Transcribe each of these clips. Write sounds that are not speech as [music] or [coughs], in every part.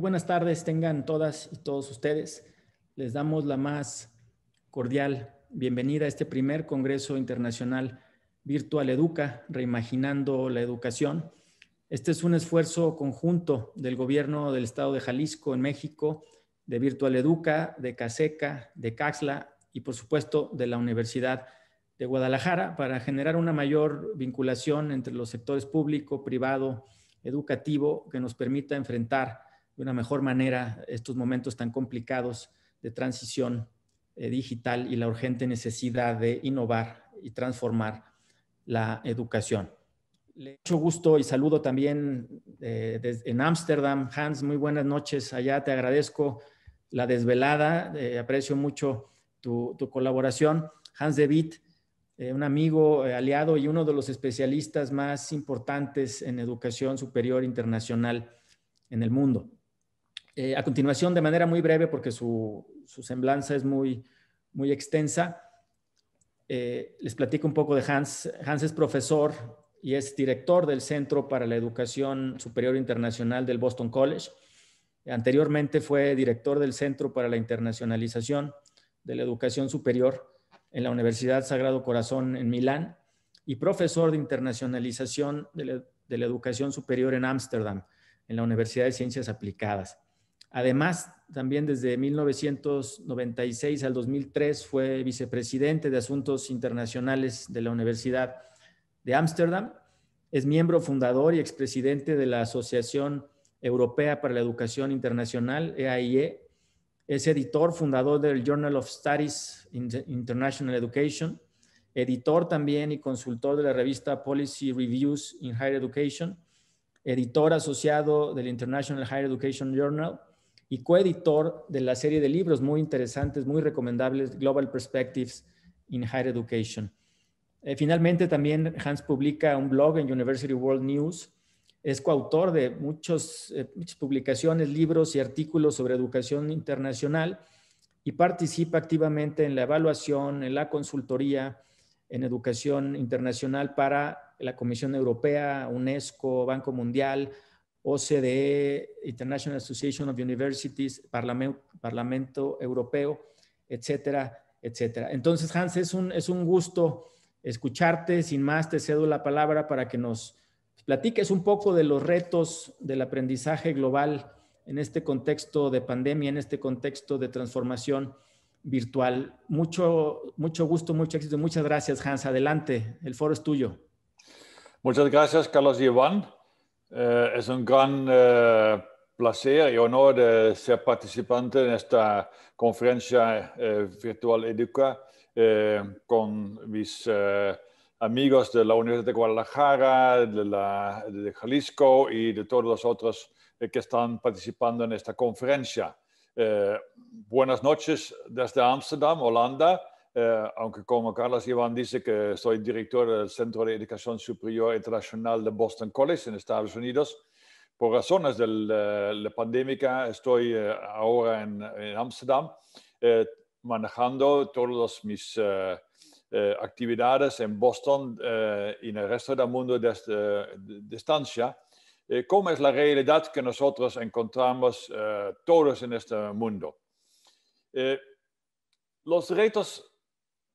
buenas tardes, tengan todas y todos ustedes. Les damos la más cordial bienvenida a este primer Congreso Internacional Virtual Educa, Reimaginando la Educación. Este es un esfuerzo conjunto del Gobierno del Estado de Jalisco en México, de Virtual Educa, de CASECA, de CAXLA y por supuesto de la Universidad de Guadalajara para generar una mayor vinculación entre los sectores público, privado, educativo que nos permita enfrentar de una mejor manera estos momentos tan complicados de transición eh, digital y la urgente necesidad de innovar y transformar la educación. Le mucho gusto y saludo también eh, en Ámsterdam. Hans, muy buenas noches allá. Te agradezco la desvelada. Eh, aprecio mucho tu, colaboración. Hans de Witt, un amigo, aliado y uno de los especialistas más importantes en educación superior internacional en el mundo. Eh, a continuación, de manera muy breve, porque su, semblanza es muy, muy extensa, eh, les platico un poco de Hans. Hans es profesor y es director del Centro para la Educación Superior Internacional del Boston College. Anteriormente fue director del Centro para la Internacionalización de la Educación Superior en la Universidad Sagrado Corazón en Milán y profesor de internacionalización de la educación superior en Ámsterdam, en la Universidad de Ciencias Aplicadas. Además, también desde 1996 al 2003 fue vicepresidente de Asuntos Internacionales de la Universidad de Ámsterdam. Es miembro fundador y expresidente de la Asociación Europea para la Educación Internacional, EAIE. E. Es editor fundador del Journal of Studies in International Education, editor también y consultor de la revista Policy Reviews in Higher Education, editor asociado del International Higher Education Journal y coeditor de la serie de libros muy interesantes, muy recomendables, Global Perspectives in Higher Education. Eh, finalmente, también Hans publica un blog en University World News. Es coautor de eh, muchas publicaciones, libros y artículos sobre educación internacional y participa activamente en la evaluación, en la consultoría en educación internacional para la Comisión Europea, UNESCO, Banco Mundial, OCDE, International Association of Universities, Parlamento, Europeo, etcétera, etcétera. Entonces, Hans, es un, es un gusto escucharte. Sin más, te cedo la palabra para que nos platiques un poco de los retos del aprendizaje global en este contexto de pandemia, en este contexto de transformación virtual. Mucho, mucho gusto, mucho éxito. Muchas gracias, Hans. Adelante, el foro es tuyo. Muchas gracias, Carlos y Iván. Eh, es un gran eh, placer y honor de eh, ser participante en esta conferencia virtual Educa con mis amigos de la Universidad de Guadalajara, de, Jalisco y de todos los otros que están participando en esta conferencia. buenas noches desde Ámsterdam, Holanda, eh, aunque como Carlos Iván dice que soy director del Centro de Educación Superior Internacional de Boston College en Estados Unidos, por razones de eh, la, pandemia estoy eh, ahora en Ámsterdam manejando todas mis actividades en Boston y en el resto del mundo desde de distancia. ¿Cómo es la realidad que nosotros encontramos todos en este mundo? los retos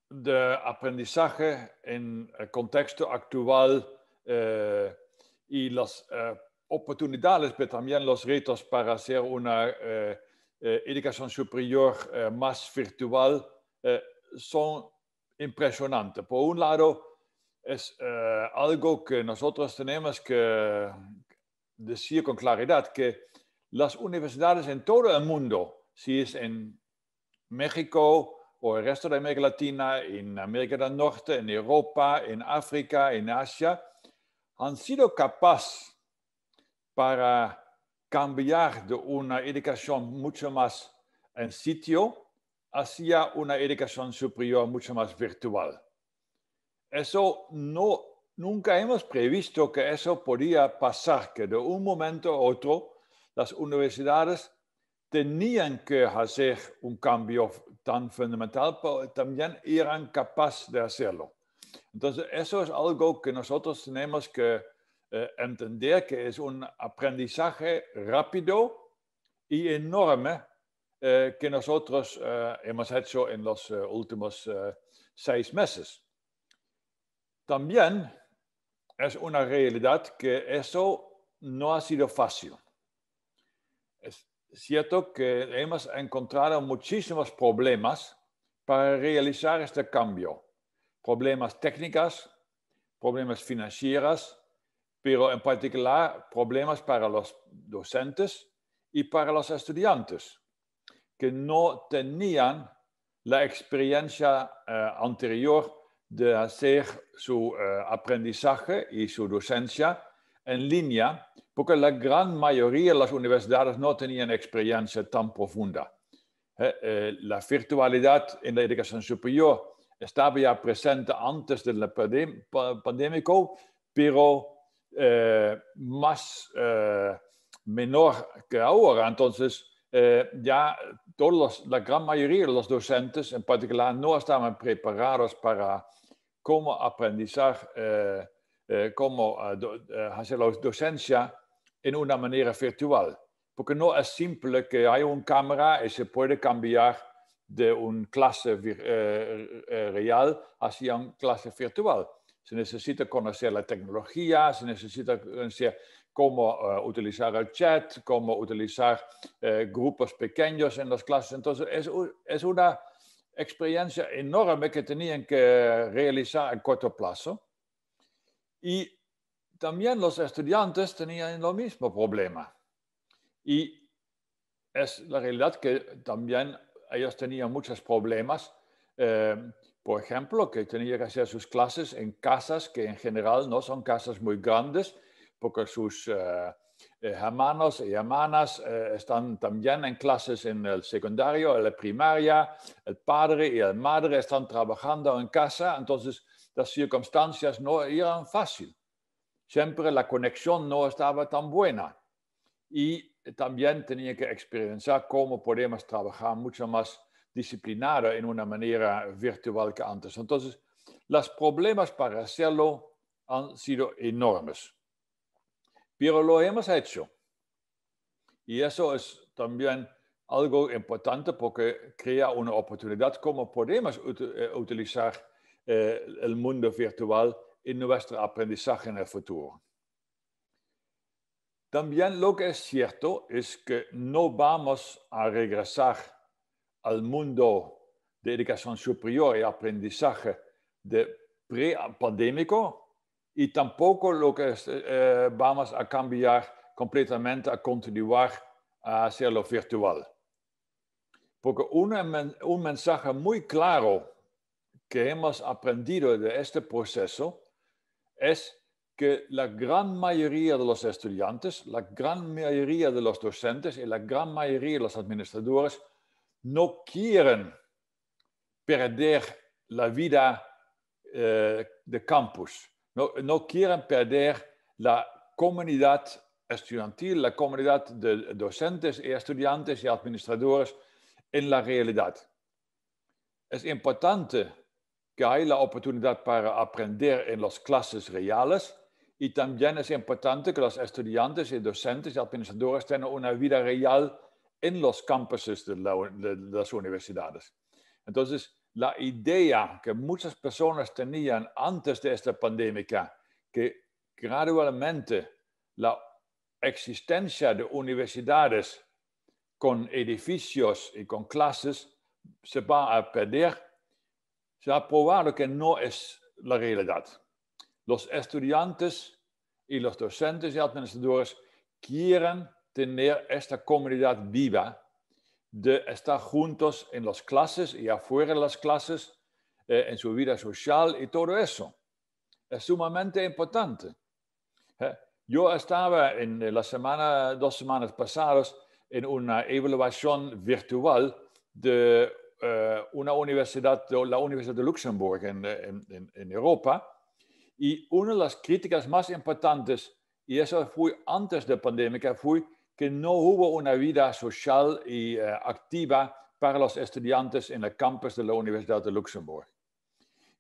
de aprendizaje en el contexto actual eh, y las eh, oportunidades, pero también los retos para hacer una eh, educación superior más virtual son impresionantes. Por un lado, es algo que nosotros tenemos que decir con claridad, que las universidades en todo el mundo, si es en México, el resto de América Latina, en América del Norte, en Europa, en África, en Asia, han sido capaces para cambiar de una educación mucho más en sitio hacia una educación superior mucho más virtual. Eso no, nunca hemos previsto que eso podía pasar, que de un momento a otro las universidades tenían que hacer un cambio tan fundamental, pero también eran capaces de hacerlo. Entonces, eso es algo que nosotros tenemos que eh, entender, que es un aprendizaje rápido y enorme eh, que nosotros eh, hemos hecho en los últimos seis meses. También es una realidad que eso no ha sido fácil. Es, cierto que hemos encontrado muchísimos problemas para realizar este cambio. Problemas técnicos, problemas financieros, pero en particular problemas para los docentes y para los estudiantes, que no tenían la experiencia eh, anterior de hacer su eh, aprendizaje y su docencia en línea, porque la gran mayoría de las universidades no tenían experiencia tan profunda. Eh, eh, la virtualidad en la educación superior estaba ya presente antes del pandémico, pero eh, más menor que ahora. Entonces, ya todos la gran mayoría de los docentes en particular no estaban preparados para cómo aprender cómo eh, como eh, eh, hacer la docencia en una manera virtual, porque no es simple que hay una cámara y se puede cambiar de una clase real hacia una clase virtual. Se necesita conocer la tecnología, se necesita conocer cómo utilizar el chat, cómo utilizar grupos pequeños en las clases. Entonces, es, es, una experiencia enorme que tenían que realizar a corto plazo y también los estudiantes tenían lo mismo problema. Y es la realidad que también ellos tenían muchos problemas. Eh, por ejemplo, que tenían que hacer sus clases en casas que en general no son casas muy grandes, porque sus eh, eh, hermanos y hermanas eh, están también en clases en el secundario, en la primaria, el padre y la madre están trabajando en casa, entonces las circunstancias no eran fáciles. Siempre la conexión no estaba tan buena y también tenía que experimentar cómo podemos trabajar mucho más disciplinado en una manera virtual que antes. Entonces, los problemas para hacerlo han sido enormes pero lo hemos hecho. Y eso es también algo importante porque crea una oportunidad como podemos eh, utilizar eh, el mundo virtual en nuestro aprendizaje en el futuro. También lo que es cierto es que no vamos a regresar al mundo de educación superior y aprendizaje de pre-pandémico, y tampoco lo que eh, eh, vamos a cambiar completamente a continuar a hacerlo virtual. Porque un mensaje muy claro que hemos aprendido de este proceso es que la gran mayoría de los estudiantes, la gran mayoría de los docentes y la gran mayoría de los administradores no quieren perder la vida eh, de campus no, quieren perder la comunidad estudiantil, la comunidad de docentes y estudiantes y administradores en la realidad. Es importante que haya la oportunidad para aprender en las clases reales y también es importante que los estudiantes y docentes y administradores tengan una vida real en los campuses de, de las universidades. Entonces, la idea que muchas personas tenían antes de esta pandemia, que gradualmente la existencia de universidades con edificios y con clases se va a perder, se ha probado que no es la realidad. Los estudiantes y los docentes y administradores quieren tener esta comunidad viva de estar juntos en las clases y afuera de las clases, eh, en su vida social y todo eso. Es sumamente importante. Eh, yo estaba en eh, la semana, dos semanas pasadas, en una evaluación virtual de una universidad, la Universidad de Luxemburgo en, en, en Europa, y una de las críticas más importantes, y eso fue antes de la pandemia, fue que no hubo una vida social y eh, activa para los estudiantes en el campus de la Universidad de Luxemburgo.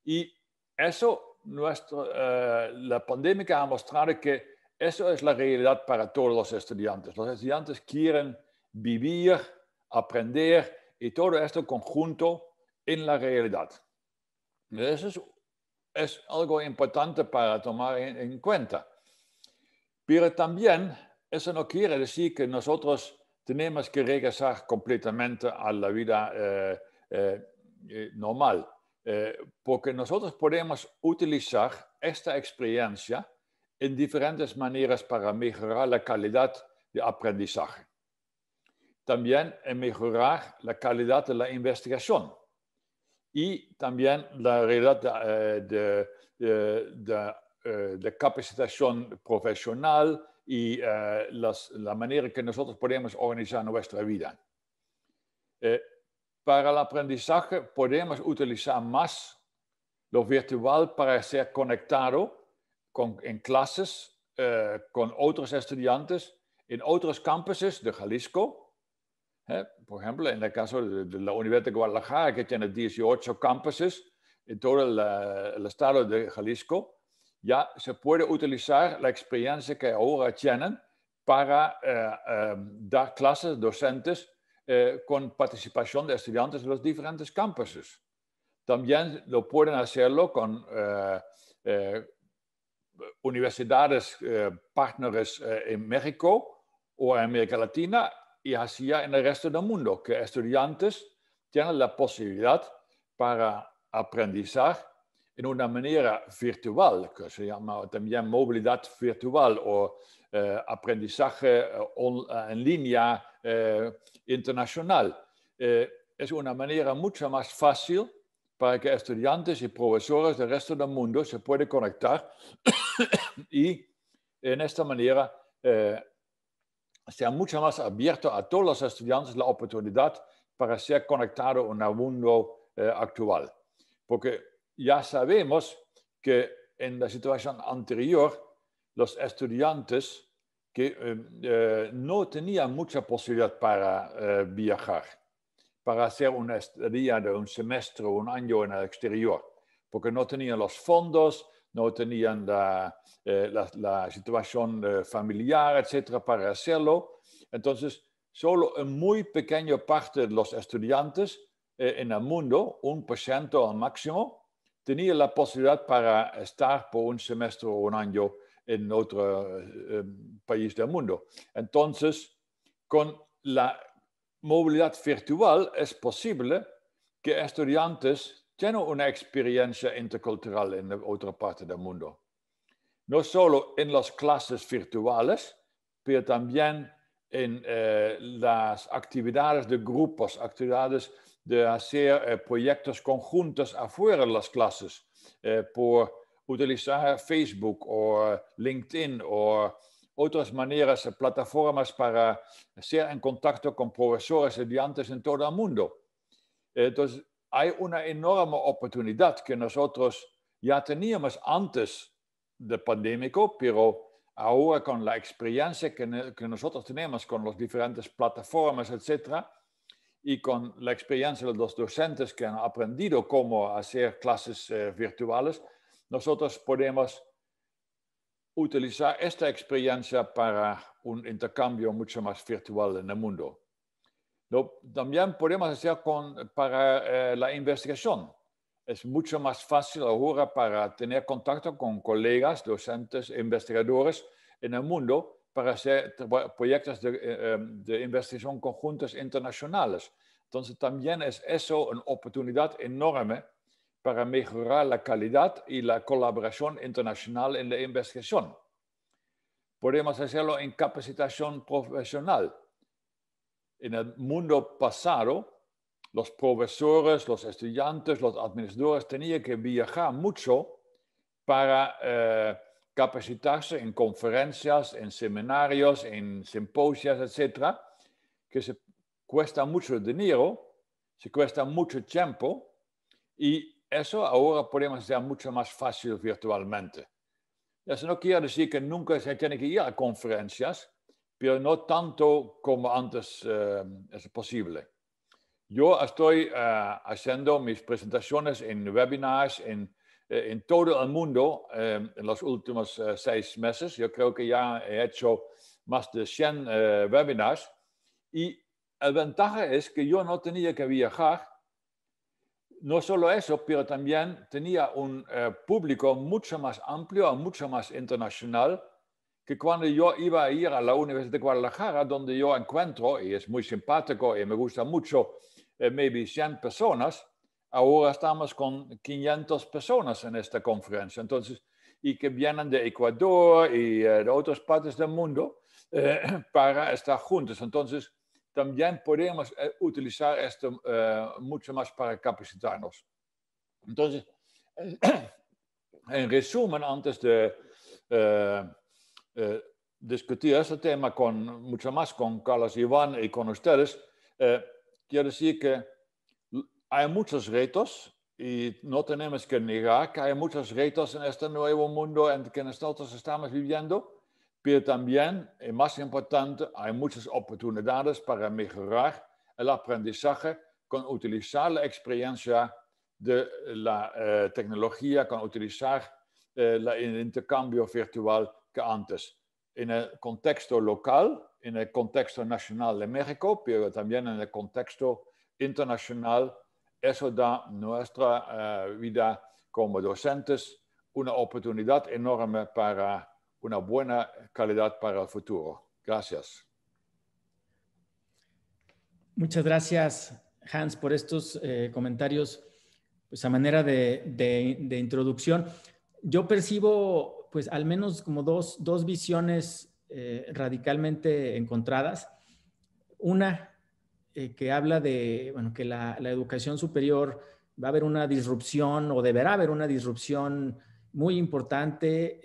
Y eso, nuestro, eh, la pandemia ha mostrado que eso es la realidad para todos los estudiantes. Los estudiantes quieren vivir, aprender y todo esto conjunto en la realidad. Eso es, algo importante para tomar en cuenta. Pero también eso no quiere decir que nosotros tenemos que regresar completamente a la vida eh, eh, eh, normal, porque nosotros podemos utilizar esta experiencia en diferentes maneras para mejorar la calidad de aprendizaje. También en mejorar la calidad de la investigación y también la realidad de, de, de eh, de capacitación profesional y eh, las, la manera que nosotros podemos organizar nuestra vida. Eh, para el aprendizaje podemos utilizar más lo virtual para ser conectado con, en clases con otros estudiantes en otros campuses de Jalisco. por ejemplo, en el caso de, la Universidad de Guadalajara, que tiene 18 campuses en todo el estado de Jalisco ya se puede utilizar la experiencia que ahora tienen para eh, eh, dar clases docentes eh, con participación de estudiantes en los diferentes campuses. También lo pueden hacerlo con universidades partners en México o en América Latina y así en el resto del mundo, que estudiantes tienen la posibilidad para aprender en una manera virtual, que se llama también movilidad virtual o eh, aprendizaje eh, eh, en línea internacional. es una manera mucho más fácil para que estudiantes y profesores del resto del mundo se puedan conectar [coughs] y en esta manera sea mucho más abierto a todos los estudiantes la oportunidad para ser conectado en el mundo actual. Porque ya sabemos que en la situación anterior, los estudiantes que eh, eh, no tenían mucha posibilidad para eh, viajar, para hacer un estadía de un semestre o un año en el exterior, porque no tenían los fondos, no tenían la, situación familiar, etcétera, para hacerlo. Entonces, solo en muy pequeña parte de los estudiantes en el mundo, un por ciento al máximo, tenía la posibilidad para estar por un semestre o un año en otro eh, em, país del mundo. Entonces, con la movilidad virtual es posible que estudiantes tengan una experiencia intercultural en otra parte del mundo. No solo en las clases virtuales, pero también en eh, las actividades de grupos, actividades de hacer eh, proyectos conjuntos afuera de las clases eh, por utilizar Facebook o eh, LinkedIn o otras maneras, plataformas para ser en contacto con profesores y estudiantes en todo el mundo. Entonces, hay una enorme oportunidad que nosotros ya teníamos antes la pandémico, pero ahora con la experiencia que, que nosotros tenemos con las diferentes plataformas, etcétera, y con la experiencia de los docentes que han aprendido cómo hacer clases eh, virtuales, nosotros podemos utilizar esta experiencia para un intercambio mucho más virtual en el mundo. también podemos hacer para eh, la investigación. Es mucho más fácil ahora para tener contacto con colegas, docentes, investigadores en el mundo para hacer proyectos eh, em, de, investigación conjuntos internacionales. Entonces también es eso una oportunidad enorme para mejorar la calidad y la colaboración internacional en la investigación. Podemos hacerlo en capacitación profesional. En el mundo pasado, los profesores, los estudiantes, los administradores tenían que viajar mucho para eh, capacitarse en conferencias, en seminarios, en simposios, etcétera, que se cuesta mucho dinero, se cuesta mucho tiempo y eso ahora podemos hacer mucho más fácil virtualmente. Eso no quiere decir que nunca se tiene que ir a conferencias, pero no tanto como antes eh, es posible. Yo estoy eh, haciendo mis presentaciones en webinars, en eh, en todo el mundo em, en los últimos eh, seis meses. Yo creo que ya he hecho más de 100 eh, webinars. Y el ventaja es que yo no tenía que viajar. No solo eso, pero también tenía un público mucho más amplio, mucho más internacional, que cuando yo iba a ir a la Universidad de Guadalajara, donde yo encuentro, y es muy simpático y me gusta mucho, maybe 100 personas, ahora estamos con 500 personas en esta conferencia, entonces, y que vienen de Ecuador y eh, de otras partes del mundo eh, [clears throat] para estar juntos. Entonces, también podemos eh, utilizar esto mucho más para capacitarnos. Entonces, [clears throat] en resumen, antes de discutir este tema con, mucho más con Carlos Iván y con ustedes, quiero decir que hay muchos retos y no tenemos que negar que hay muchos retos en este nuevo mundo en que nosotros estamos viviendo, pero también, y más importante, hay muchas oportunidades para mejorar el aprendizaje con utilizar la experiencia de la eh, tecnología, con utilizar eh, el intercambio virtual que antes. En el contexto local, en el contexto nacional de México, pero también en el contexto internacional eso da nuestra eh, vida como docentes una oportunidad enorme para una buena calidad para el futuro. Gracias. Muchas gracias, Hans, por estos eh, comentarios. Pues a manera de, de, introducción, yo percibo, pues al menos como dos, dos visiones eh, radicalmente encontradas. Una eh, que habla de, que la, educación superior va a haber una disrupción o deberá haber una disrupción muy importante,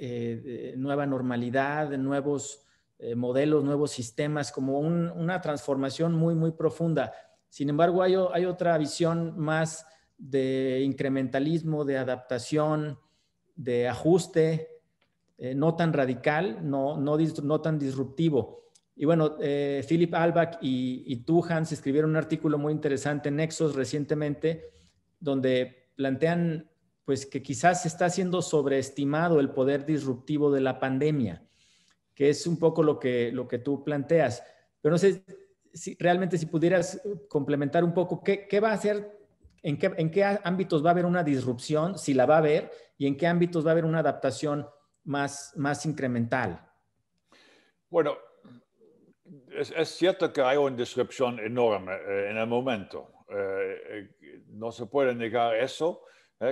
eh, nueva normalidad, nuevos eh, modelos, nuevos sistemas, como una transformación muy, muy profunda. Sin embargo, hay, otra visión más de incrementalismo, de adaptación, de ajuste, no tan radical, no tan disruptivo. Y bueno, eh, Philip Albach y, y tú, Hans, escribieron un artículo muy interesante en Nexos recientemente, donde plantean pues que quizás se está siendo sobreestimado el poder disruptivo de la pandemia, que es un poco lo que, lo que tú planteas. Pero no sé si realmente si pudieras eh, complementar un poco, ¿qué, qué va a hacer? En qué, ¿En qué ámbitos va a haber una disrupción, si la va a haber, y en qué ámbitos va a haber una adaptación más, más incremental? Bueno, es, cierto que hay una disrupción enorme eh, en el momento. Eh, eh, no se puede negar eso.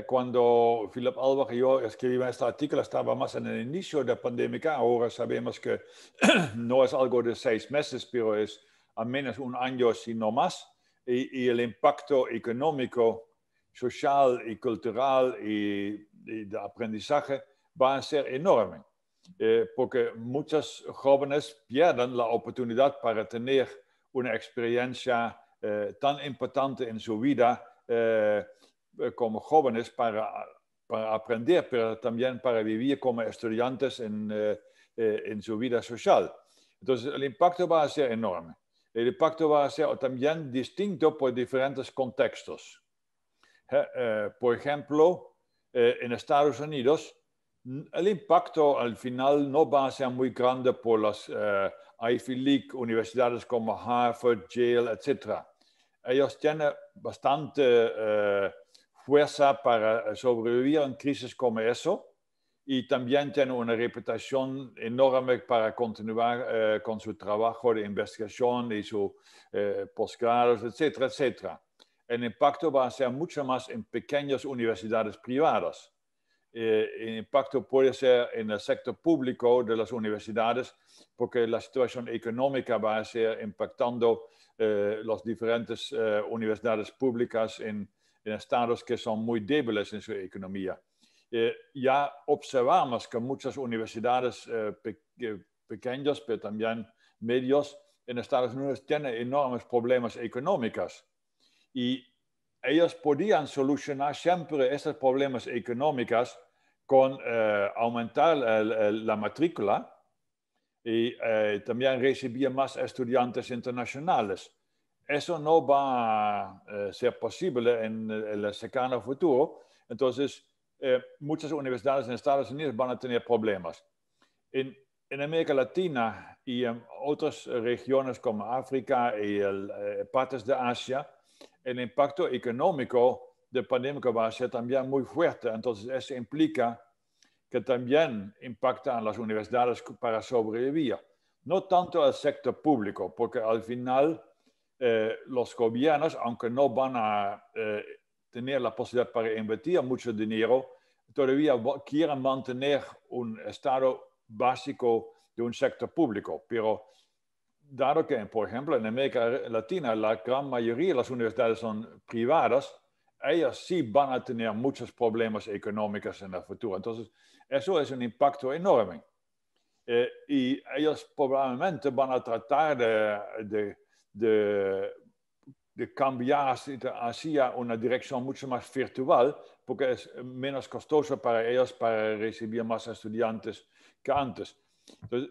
Cuando Philip Albach y yo escribimos este artículo, estaba más en el inicio de la pandemia. Ahora sabemos que [clears throat] no es algo de seis meses, pero es al menos un año, si no más. Y, el impacto económico, social y cultural y de aprendizaje va a ser enorme. Eh, porque muchas jóvenes pierden la oportunidad para tener una experiencia eh, tan importante en su vida eh, como jóvenes para, para, aprender, pero también para vivir como estudiantes en, en, su vida social. Entonces, el impacto va a ser enorme. El impacto va a ser también distinto por diferentes contextos. por ejemplo, en Estados Unidos, el impacto al final no va a ser muy grande por las eh, Ivy League universidades como Harvard, Yale, etc. Ellos tienen bastante eh, fuerza para eh, sobrevivir en crisis como eso y también tienen una reputación enorme para continuar con su trabajo de investigación y sus posgrados, etc. etcétera. El impacto va a ser mucho más en pequeñas universidades privadas eh, el impacto puede ser en el sector público de las universidades, porque la situación económica va a ser impactando eh, las diferentes eh, universidades públicas en, estados que son muy débiles en su economía. ya observamos que muchas universidades pequeñas, pero también medios, en Estados Unidos tienen enormes problemas económicos. Y ellos podían solucionar siempre estos problemas económicos con eh, aumentar la matrícula y eh, también recibir más estudiantes internacionales. Eso no va a eh, ser posible en, el cercano futuro. Entonces, muchas universidades en Estados Unidos van a tener problemas. En, América Latina y en otras regiones como África y partes de Asia, el impacto económico de la pandemia va a ser también muy fuerte. Entonces, eso implica que también impactan las universidades para sobrevivir. No tanto al sector público, porque al final eh, los gobiernos, aunque no van a eh, tener la posibilidad para invertir mucho dinero, todavía quieren mantener un estado básico de un sector público. Pero dado que, por ejemplo, en América Latina la gran mayoría de las universidades son privadas, ellas sí van a tener muchos problemas económicos en el futuro. Entonces, eso es un impacto enorme. Eh, y ellos probablemente van a tratar de, de, de, de, cambiar hacia una dirección mucho más virtual, porque es menos costoso para ellos para recibir más estudiantes que antes. Entonces,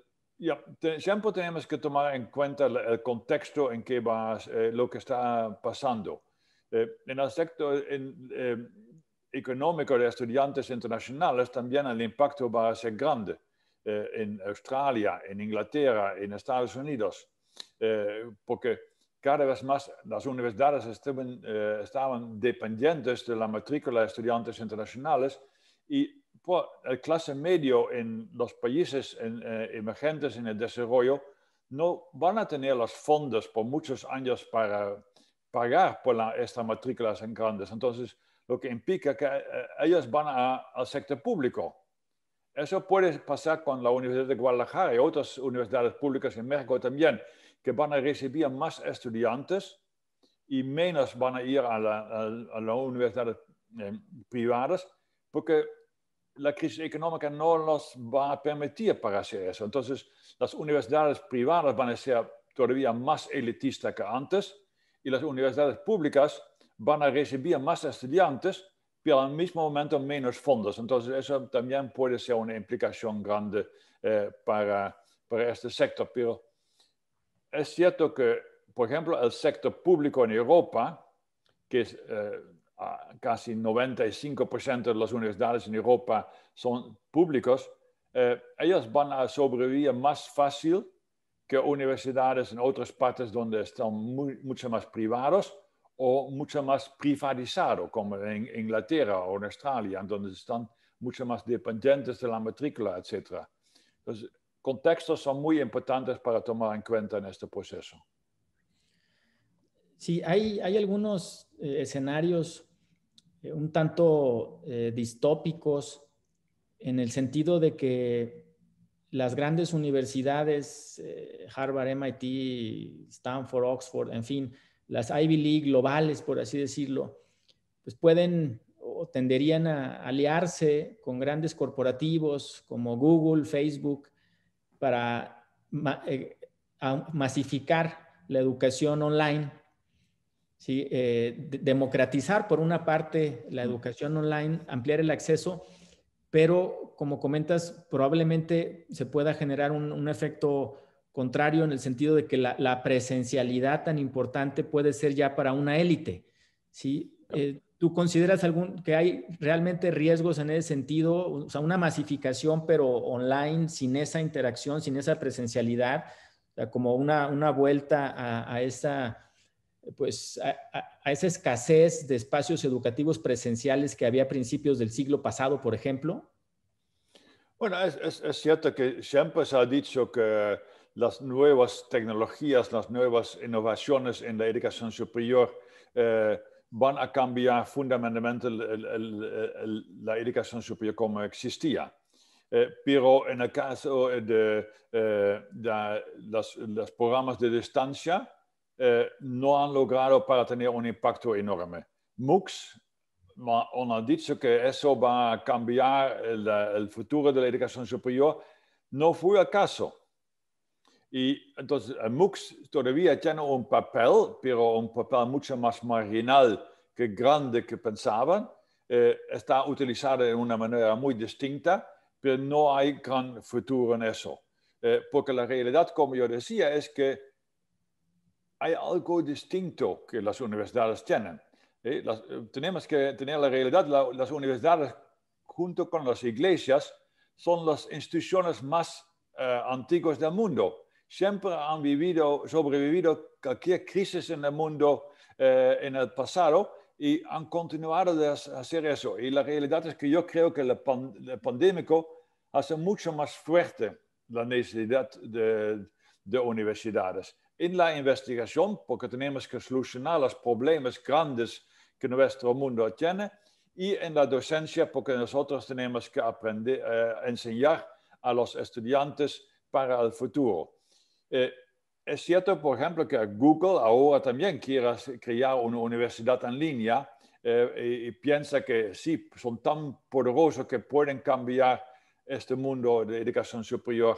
siempre tenemos que tomar en cuenta el, contexto en que va eh, lo que está pasando. Eh, en el sector eh, económico de estudiantes internacionales también el impacto va a ser grande en Australia, en Inglaterra, en Estados Unidos, porque cada vez más las universidades estaban, estaban dependientes de la matrícula de estudiantes internacionales y el clase medio en los países eh, emergentes en el desarrollo no van a tener los fondos por muchos años para pagar por estas matrículas en grandes. Entonces, lo que implica que eh, ellos van a, al sector público. Eso puede pasar con la Universidad de Guadalajara y otras universidades públicas en México también, que van a recibir más estudiantes y menos van a ir a, las universidades eh, privadas, porque la crisis económica no nos va a permitir para hacer eso. Entonces, las universidades privadas van a ser todavía más elitistas que antes y las universidades públicas van a recibir más estudiantes, pero al mismo momento menos fondos. Entonces, eso también puede ser una implicación grande eh, para, para este sector. Pero es cierto que, por ejemplo, el sector público en Europa, que es... Eh, casi 95% de las universidades en Europa son públicas, eh, ellas van a sobrevivir más fácil que universidades en otras partes donde están mucho más privados o mucho más privatizados, como en Inglaterra o en Australia, donde están mucho más dependientes de la matrícula, etc. Entonces, contextos son muy importantes para tomar en cuenta en este proceso. Sí, hay, hay algunos eh, escenarios un tanto eh, distópicos en el sentido de que las grandes universidades, eh, Harvard, MIT, Stanford, Oxford, en fin, las Ivy League globales, por así decirlo, pues pueden o tenderían a aliarse con grandes corporativos como Google, Facebook, para eh, masificar la educación online ¿sí? Eh, democratizar por una parte la educación online, ampliar el acceso, pero como comentas, probablemente se pueda generar un, efecto contrario en el sentido de que la, presencialidad tan importante puede ser ya para una élite. ¿sí? Eh, ¿Tú consideras algún, que hay realmente riesgos en ese sentido? O sea, una masificación, pero online, sin esa interacción, sin esa presencialidad, como una, una vuelta a esa pues, a, esa escasez de espacios educativos presenciales que había a principios del siglo pasado, por ejemplo? Bueno, es, cierto que siempre se ha dicho que las nuevas tecnologías, las nuevas innovaciones en la educación superior eh, van a cambiar fundamentalmente la educación superior como existía. Eh, pero en el caso de, eh, los programas de distancia, eh, no han logrado para tener un impacto enorme. MOOCs, on ha dicho que eso va a cambiar el, futuro de la educación superior, no fue el caso. Y entonces eh, MOOCs todavía tiene un papel, pero un papel mucho más marginal que grande que pensaban. Eh, está utilizado de una manera muy distinta, pero no hay gran futuro en eso. porque la realidad, como yo decía, es que hay algo distinto que las universidades tienen. ¿eh? Eh, tenemos que tener la realidad, las universidades junto con las iglesias son las instituciones más eh, antiguas del mundo. Siempre han vivido, sobrevivido cualquier crisis en el mundo en el pasado y han continuado de hacer eso. Y la realidad es que yo creo que el, pandémico hace mucho más fuerte la necesidad de, de universidades en la investigación, porque tenemos que solucionar los problemas grandes que nuestro mundo tiene, y en la docencia, porque nosotros tenemos que aprender, eh, enseñar a los estudiantes para el futuro. Eh, es cierto, por ejemplo, que Google ahora también quiere crear una universidad en línea eh, y, y, piensa que sí, son tan poderosos que pueden cambiar este mundo de educación superior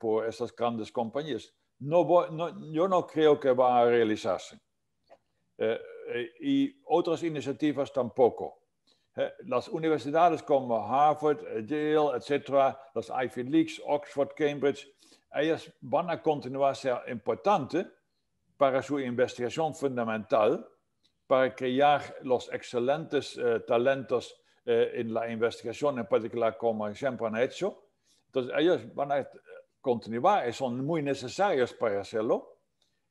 por estas grandes compañías yo no creo que van a realizarse. Eh, eh, y otras iniciativas tampoco. Eh, las universidades como Harvard, Yale, etcétera, las Ivy Leagues, Oxford, Cambridge, ellas van a continuar ser importantes para su investigación fundamental, para crear los excelentes talentos en la investigación, en particular como siempre han hecho. Entonces ellos van a continuar, son muy necesarios para hacerlo,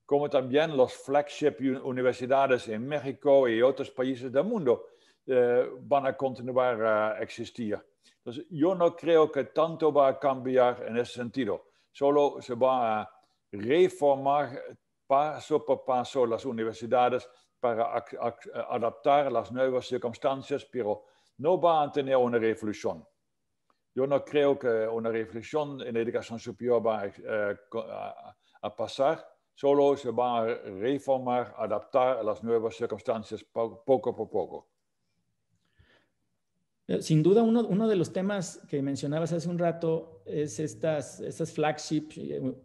como también los flagship universidades en México y otros países del mundo eh, van a continuar a eh, existir. Entonces, yo no creo que tanto va a cambiar en ese sentido, solo se va a reformar paso por paso las universidades para adaptar las nuevas circunstancias, pero no va a tener una revolución yo no creo que una reflexión en educación superior va eh, a pasar, solo se va a reformar, adaptar a las nuevas circunstancias poco por poco. Eh, sin duda, uno, de los temas que mencionabas hace un rato es estas, estas flagship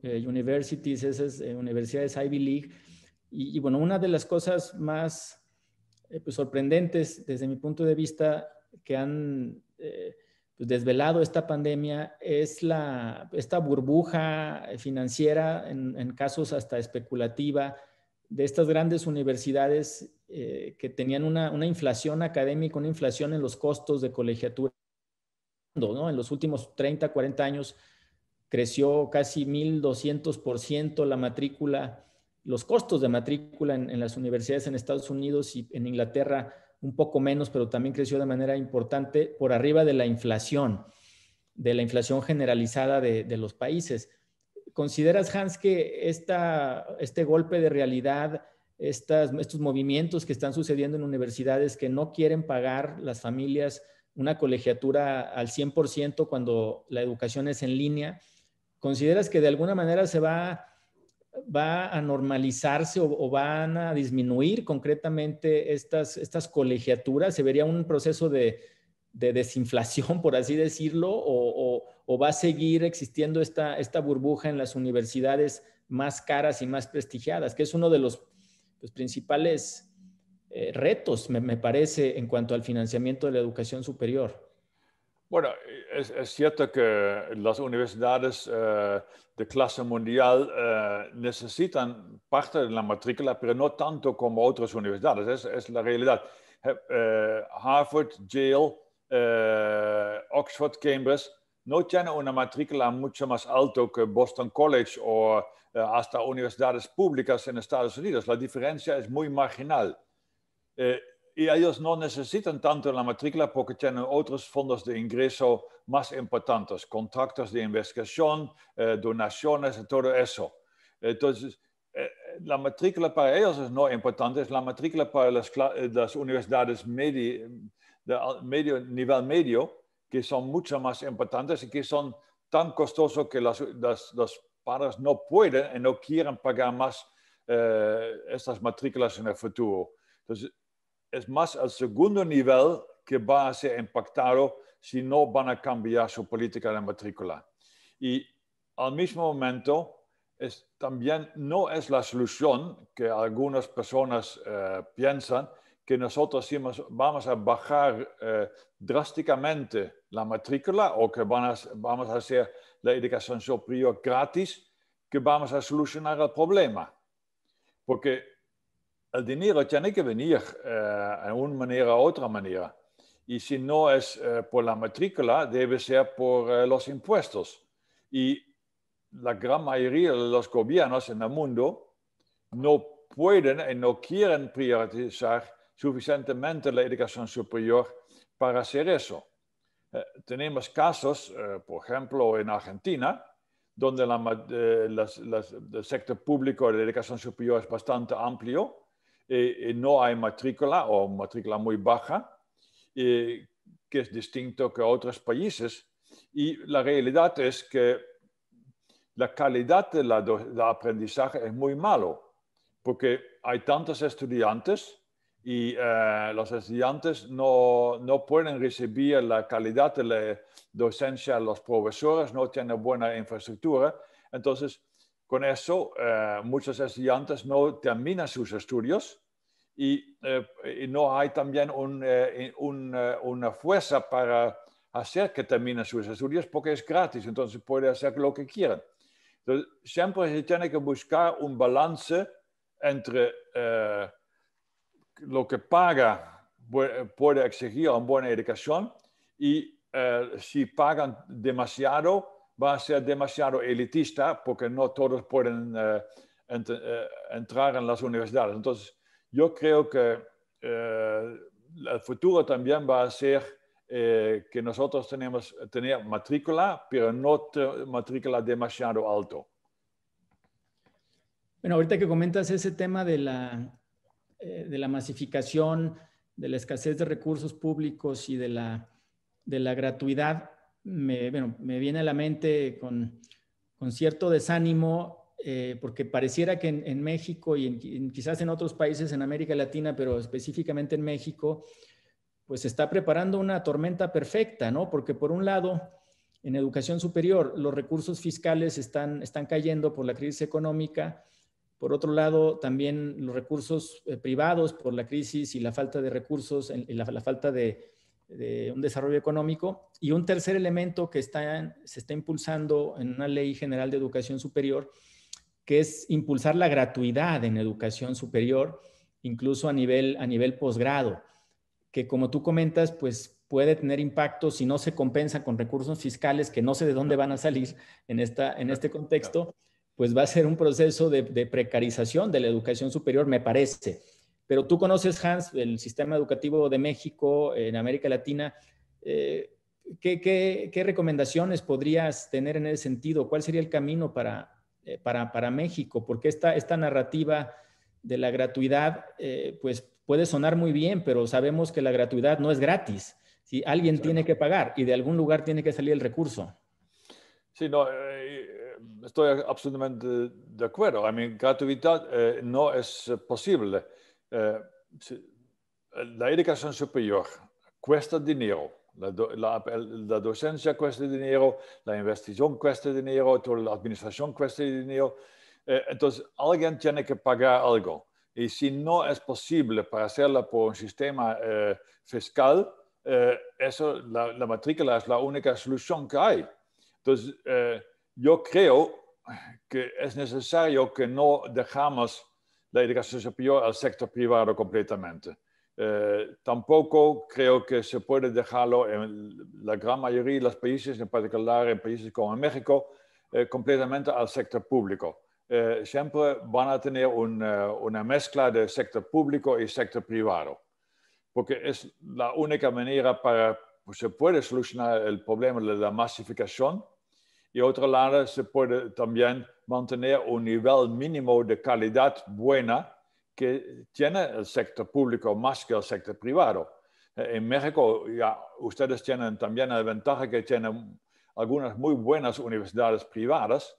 eh, universities, esas universidades Ivy League. Y, bueno, una de las cosas más pues, sorprendentes desde mi punto de vista que han pues, desvelado esta pandemia es la, esta burbuja financiera, en, casos hasta especulativa, de estas grandes universidades eh, que tenían una, inflación académica, una inflación en los costos de colegiatura. En los últimos 30, 40 años creció casi 1.200% la matrícula, los costos de matrícula en, las universidades en Estados Unidos y en Inglaterra un poco menos, pero también creció de manera importante por arriba de la inflación, de la inflación generalizada de, los países. ¿Consideras, Hans, que esta, este golpe de realidad, estos movimientos que están sucediendo en universidades que no quieren pagar las familias una colegiatura al 100% cuando la educación es en línea, ¿consideras que de alguna manera se va va a normalizarse o, van a disminuir concretamente estas, estas colegiaturas? ¿Se vería un proceso de, desinflación, por así decirlo, o, va a seguir existiendo esta, esta burbuja en las universidades más caras y más prestigiadas, que es uno de los, pues, principales eh, retos, me, parece, en cuanto al financiamiento de la educación superior? Bueno, es, cierto que las universidades eh, de clase mundial eh, necesitan parte de la matrícula, pero no tanto como otras universidades. Es, la realidad. Eh, Harvard, Yale, eh, Oxford, Cambridge no tienen una matrícula mucho más alto que Boston College o hasta universidades públicas en Estados Unidos. La diferencia es muy marginal y ellos no necesitan tanto la matrícula porque tienen otros fondos de ingreso más importantes, contratos de investigación, eh, donaciones donaciones, todo eso. Entonces, eh, la matrícula para ellos es no importante, es la matrícula para las, universidades medio, de nivel medio, que son mucho más importantes y que son tan costosos que las, las, los padres no pueden y no quieren pagar más eh, estas matrículas en el futuro. Entonces, es más el segundo nivel que va a ser impactado si no van a cambiar su política de matrícula. Y al mismo momento, es, también no es la solución que algunas personas eh, piensan que nosotros vamos a bajar eh, drásticamente la matrícula o que vamos a hacer la educación superior gratis, que vamos a solucionar el problema. Porque el dinero tiene que venir de eh, una manera u otra manera. Y si no es eh, por la matrícula, debe ser por eh, los impuestos. Y la gran mayoría de los gobiernos en el mundo no pueden y no quieren priorizar suficientemente la educación superior para hacer eso. tenemos casos, por ejemplo, en Argentina, donde el sector público de la educación superior es bastante amplio eh, eh, no hay matrícula o matrícula muy baja, eh, que es distinto que otros países. Y la realidad es que la calidad del de aprendizaje es muy malo, porque hay tantos estudiantes y los estudiantes no, no, pueden recibir la calidad de la docencia, los profesores no tienen buena infraestructura. Entonces, con eso, eh, muchos estudiantes no terminan sus estudios y, eh, no hay también eh, una fuerza para hacer que terminen sus estudios porque es gratis, entonces puede hacer lo que quieran. Entonces, siempre se tiene que buscar un balance entre lo que paga puede exigir una buena educación y si pagan demasiado, va a ser demasiado elitista porque no todos pueden eh, eh, entrar en las universidades. Entonces, yo creo que eh, el futuro también va a ser que nosotros tenemos tener matrícula, pero no matrícula demasiado alto. Bueno, ahorita que comentas ese tema de la, de la masificación, de la escasez de recursos públicos y de la, de la gratuidad, me, me viene a la mente con, cierto desánimo, eh, porque pareciera que en, México y quizás en otros países en América Latina, pero específicamente en México, pues se está preparando una tormenta perfecta, ¿no? Porque por un lado, en educación superior, los recursos fiscales están, cayendo por la crisis económica. Por otro lado, también los recursos eh, privados por la crisis y la falta de recursos, la, la falta de, de un desarrollo económico. Y un tercer elemento que se está impulsando en una ley general de educación superior, que es impulsar la gratuidad en educación superior, incluso a nivel, a nivel posgrado, que como tú comentas, pues puede tener impacto si no se compensa con recursos fiscales que no sé de dónde van a salir en, esta, en este contexto, pues va a ser un proceso de precarización de la educación superior, me parece. Pero tú conoces, Hans, el sistema educativo de México, en América Latina. Eh, ¿qué, recomendaciones podrías tener en ese sentido? ¿Cuál sería el camino para, eh, México? Porque esta, narrativa de la gratuidad, eh, pues puede sonar muy bien, pero sabemos que la gratuidad no es gratis. Si Alguien tiene que pagar y de algún lugar tiene que salir el recurso. Sí, no, estoy absolutamente de acuerdo. I mean, gratuidad no es posible eh, eh, la educación superior cuesta dinero, la, docencia cuesta dinero, la investigación cuesta dinero, toda la administración cuesta dinero. Eh, entonces, alguien tiene que pagar algo. Y si no es posible para hacerla por un sistema fiscal, eso, la, la, matrícula es la única solución que hay. Entonces, yo creo que es necesario que no dejamos la educación superior al sector privado completamente. Eh, tampoco creo que se puede dejarlo en la gran mayoría de los países, en particular en países como México, eh, completamente al sector público. Eh, siempre van a tener una mezcla de sector público y sector privado, porque es la única manera para pues, se puede solucionar el problema de la masificación y otro lado se puede también mantener un nivel mínimo de calidad buena que tiene el sector público más que el sector privado. En México ya ustedes tienen también la ventaja que tienen algunas muy buenas universidades privadas,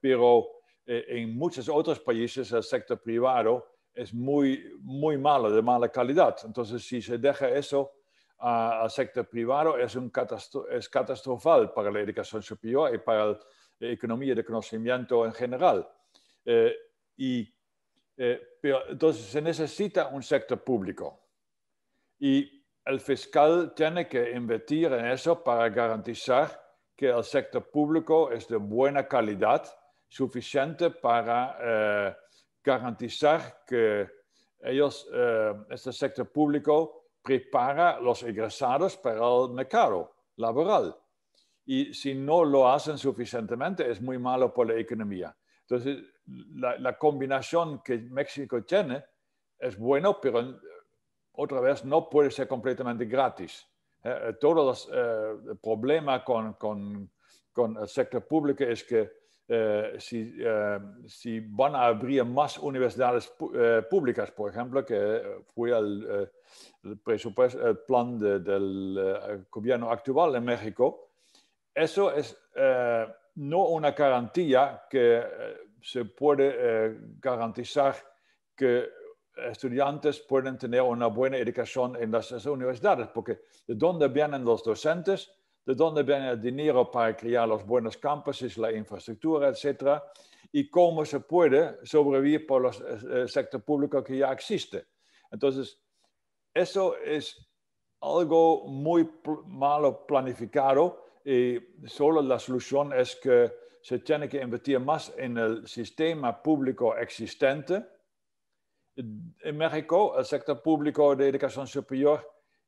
pero en muchos otros países el sector privado es muy, muy malo, de mala calidad. Entonces, si se deja eso al sector privado, es, un es catastrofal para la educación superior y para el economía de conocimiento en general. Eh, y, eh, entonces se necesita un sector público y el fiscal tiene que invertir en eso para garantizar que el sector público es de buena calidad, suficiente para eh, garantizar que ellos, este sector público prepara los egresados para el mercado laboral y si no lo hacen suficientemente es muy malo por la economía. Entonces, la, combinación que México tiene es bueno, pero eh, otra vez no puede ser completamente gratis. Eh, eh, todo el problema con, el sector público es que si, si, van a abrir más universidades públicas, por ejemplo, que fue el, presupuesto, el plan del gobierno actual en México, eso es eh, no una garantía que eh, se puede eh, garantizar que estudiantes pueden tener una buena educación en las, universidades, porque de dónde vienen los docentes, de dónde viene el dinero para crear los buenos campuses, la infraestructura, etcétera, y cómo se puede sobrevivir por los, el sector público que ya existe. Entonces, eso es algo muy malo planificado y solo la solución es que se tiene que invertir más en el sistema público existente. En México, el sector público de educación superior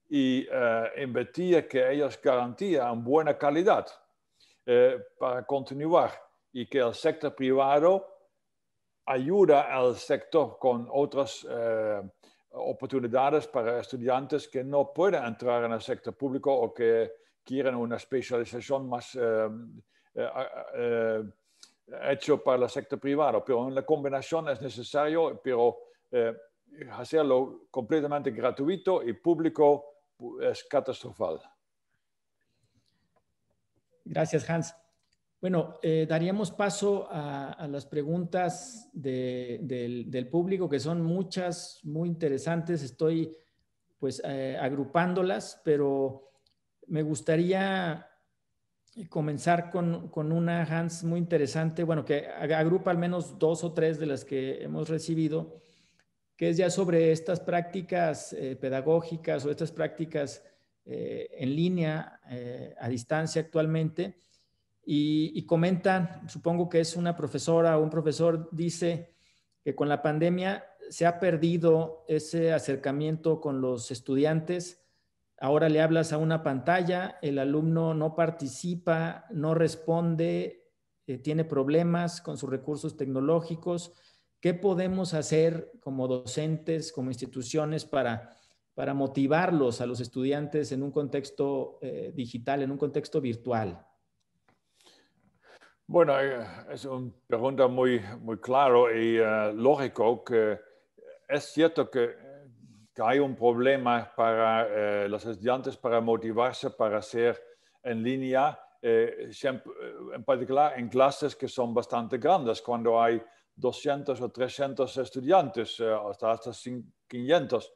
y eh, invertir que ellos garantían buena calidad eh, para continuar y que el sector privado ayuda al sector con otras eh, oportunidades para estudiantes que no pueden entrar en el sector público o que quieren una especialización más eh, eh, eh, hecho para el sector privado, pero en la combinación es necesario, pero hacerlo completamente gratuito y público es catastrofal. Gracias, Hans. Bueno, daríamos paso a, las preguntas del, público, que son muchas, muy interesantes. Estoy pues agrupándolas, pero me gustaría comenzar con, una Hans muy interesante, bueno, que agrupa al menos dos o tres de las que hemos recibido, que es ya sobre estas prácticas eh, pedagógicas o estas prácticas eh, en línea, eh, a distancia actualmente. Y, comenta, comentan, supongo que es una profesora o un profesor, dice que con la pandemia se ha perdido ese acercamiento con los estudiantes Ahora le hablas a una pantalla, el alumno no participa, no responde, eh, tiene problemas con sus recursos tecnológicos. ¿Qué podemos hacer como docentes, como instituciones para, para motivarlos a los estudiantes en un contexto eh, digital, en un contexto virtual? Bueno, eh, es una pregunta muy, muy clara y lógico que es cierto que que hay un problema para eh, los estudiantes para motivarse para hacer en línea, eh, eh, en particular en clases que son bastante grandes, cuando hay 200 o 300 estudiantes, hasta, hasta 500,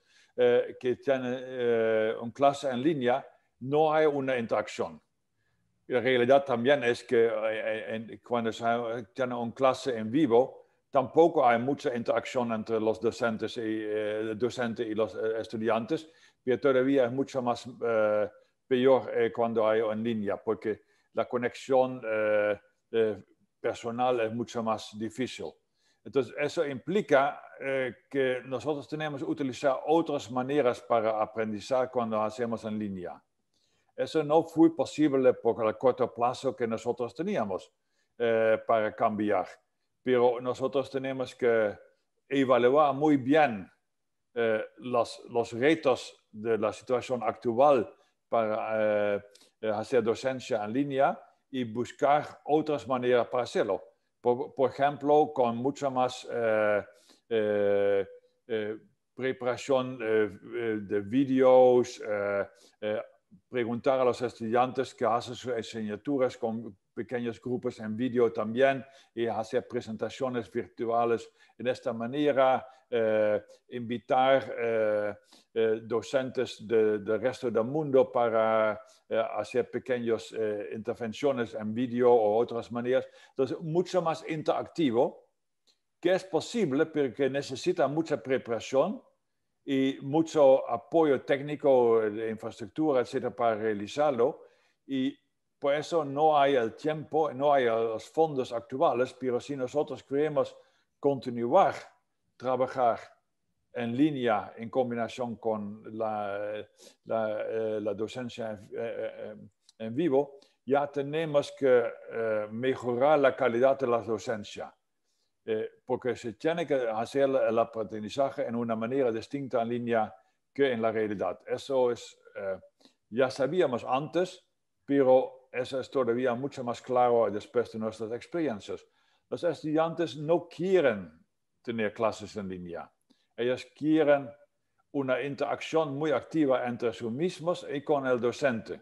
que tienen una clase en línea, no hay una interacción. La realidad también es que cuando se tiene una clase en vivo, Tampoco hay mucha interacción entre los docentes y, eh, los eh, estudiantes, pero todavía es mucho más eh, peor cuando hay en línea, porque la conexión personal es mucho más difícil. Entonces, eso implica que nosotros tenemos que utilizar otras maneras para aprender cuando hacemos en línea. Eso no fue posible por el corto plazo que nosotros teníamos para cambiar pero nosotros tenemos que evaluar muy bien eh, los, retos de la situación actual para eh, hacer docencia en línea y buscar otras maneras para hacerlo. Por, ejemplo, con mucha más eh, preparación de vídeos, preguntar a los estudiantes que hacen sus asignaturas con pequeños grupos en vídeo también y hacer presentaciones virtuales en esta manera, eh, invitar eh, eh, docentes del resto del mundo para hacer pequeñas intervenciones en vídeo o otras maneras. Entonces, mucho más interactivo, que es posible, pero necesita mucha preparación y mucho apoyo técnico, de infraestructura, etcétera, para realizarlo. Y por eso no hay el tiempo, no hay los fondos actuales, pero si nosotros queremos continuar trabajar en línea en combinación con la, la, eh, docencia eh, eh, en, vivo, ya tenemos que mejorar la calidad de la docencia, porque se tiene que hacer el aprendizaje en una manera distinta en línea que en la realidad. Eso es, ya sabíamos antes, pero eso es todavía mucho más claro después de nuestras experiencias. Los estudiantes no quieren tener clases en línea. Ellos quieren una interacción muy activa entre sí mismos y con el docente.